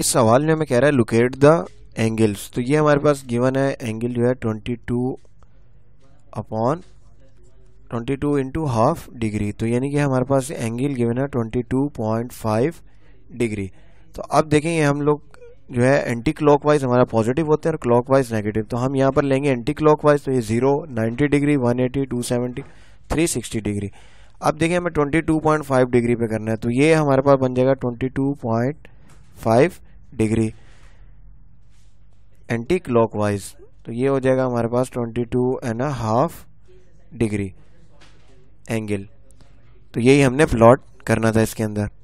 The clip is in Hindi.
इस सवाल ने हमें कह रहा है लोकेट द एंगल्स तो ये हमारे पास गिवन है एंगल जो है twenty two upon twenty two into half degree तो यानी कि हमारे पास एंगल गिवन है twenty two point five degree तो अब देखेंगे हम लोग जो है एंटी क्लॉक वाइज हमारा पॉजिटिव होता है और क्लॉक वाइज नेगेटिव तो हम यहाँ पर लेंगे एंटी क्लॉक वाइज तो ये zero ninety degree one eighty two seventy three sixty degree अब देखिए हमें twenty two point five degree पे करना है तो ये हमारे पास बन जाएगा twenty two point five degree clock wise तो ये हो जाएगा हमारे पास twenty two and half degree angle तो यही हमने प्लॉट करना था इसके अंदर